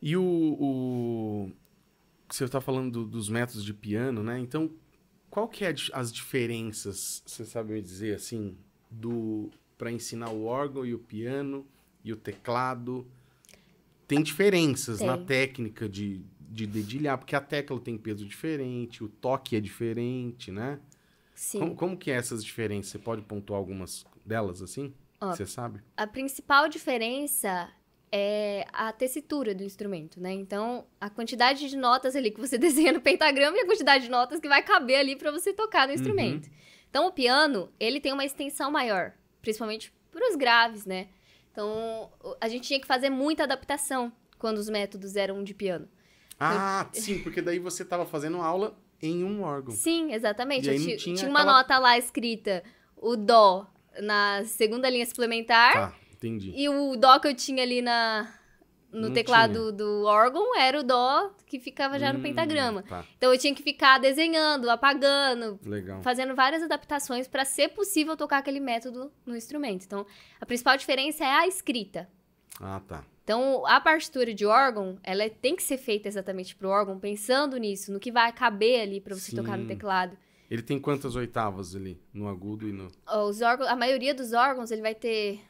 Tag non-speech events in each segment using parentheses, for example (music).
E o, o, Você está falando do, dos métodos de piano, né? Então, qual que é as diferenças, você sabe me dizer, assim, do para ensinar o órgão e o piano e o teclado? Tem diferenças tem. na técnica de, de dedilhar, porque a tecla tem peso diferente, o toque é diferente, né? Sim. Como, como que é essas diferenças? Você pode pontuar algumas delas, assim? Ó, você sabe? A principal diferença é a tessitura do instrumento, né? Então, a quantidade de notas ali que você (laughs) desenha no pentagrama e a quantidade de notas que vai caber ali para você tocar no uhum. instrumento. Uhum. Então, o piano, ele tem uma extensão maior, principalmente para os graves, né? Então, a gente tinha que fazer muita adaptação quando os métodos eram de piano. Ah, então (laughs) sim, porque daí você estava fazendo aula em um órgão. Sim, exatamente. T... tinha, uma aquela... nota lá escrita, o dó, na segunda linha suplementar. Tá Entendi. E o dó que eu tinha ali na, no não teclado tinha. do órgão era o dó que ficava já hum, no pentagrama. Tá. Então eu tinha que ficar desenhando, apagando, Legal. fazendo várias adaptações para ser possível tocar aquele método no instrumento. Então a principal diferença é a escrita. Ah, tá. Então a partitura de órgão, ela é, tem que ser feita exatamente para o órgão, pensando nisso, no que vai caber ali para você Sim. tocar no teclado. Ele tem quantas oitavas ali no agudo e no? Os órgãos, a maioria dos órgãos ele vai ter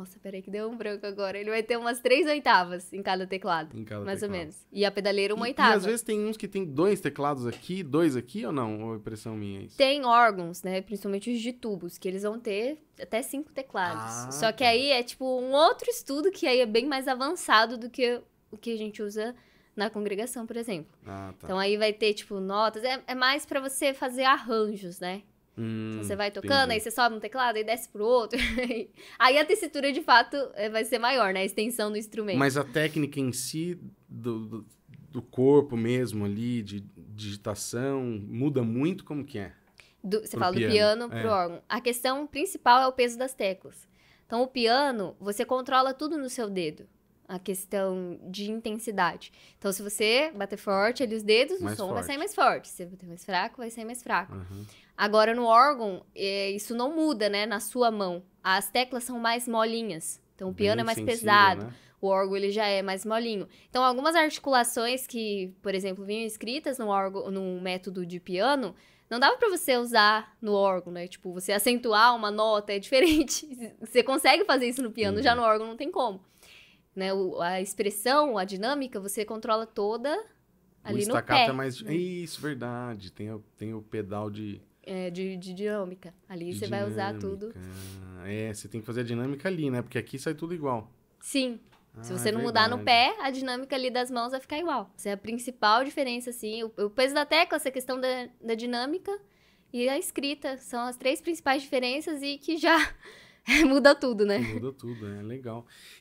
nossa, peraí que deu um branco agora. Ele vai ter umas três oitavas em cada teclado. Em cada mais teclado. ou menos. E a pedaleira uma e, oitava. E às vezes tem uns que tem dois teclados aqui, dois aqui ou não? Ou é impressão minha é isso? Tem órgãos, né? Principalmente os de tubos, que eles vão ter até cinco teclados. Ah, Só tá. que aí é tipo um outro estudo que aí é bem mais avançado do que o que a gente usa na congregação, por exemplo. Ah, tá. Então aí vai ter, tipo, notas. É, é mais para você fazer arranjos, né? Hum, então, você vai tocando, entendi. aí você sobe um teclado e desce pro outro. (laughs) aí a tessitura, de fato, eh, vai ser maior, né? A extensão do instrumento. Mas a técnica em si do, do, corpo mesmo ali, de digitação, muda muito como que é? Do, você pro fala piano. do piano pro é. pro órgão. A questão principal é o peso das teclas. Então, o piano, você controla tudo no seu dedo a questão de intensidade. Então, se você bater forte, ali os dedos, mais o som forte. vai sair mais forte. Se você bater mais fraco, vai sair mais fraco. Uhum. Agora, no órgão, é, isso não muda, né? Na sua mão. As teclas são mais molinhas. Então, o piano Bem é mais sensível, pesado. Né? O órgão ele já é mais molinho. Então, algumas articulações que, por exemplo, vinham escritas no órgão, no método de piano, não dava para você usar no órgão, né? Tipo, você acentuar uma nota é diferente. (laughs) você consegue fazer isso no piano, uhum. já no órgão não tem como. Né? O, a expressão, a dinâmica, você controla toda ali o no pé. É mais... né? Isso, verdade. Tem o, tem o pedal de... É, de, de dinâmica. Ali de você dinâmica. vai usar tudo. É, você tem que fazer a dinâmica ali, né? Porque aqui sai tudo igual. Sim. Ah, Se você é não verdade. mudar no pé, a dinâmica ali das mãos vai ficar igual. Isso é a principal diferença, assim. O, o peso da tecla, essa questão da, da dinâmica e a escrita. São as três principais diferenças e que já (laughs) muda tudo, né? Muda tudo, é legal.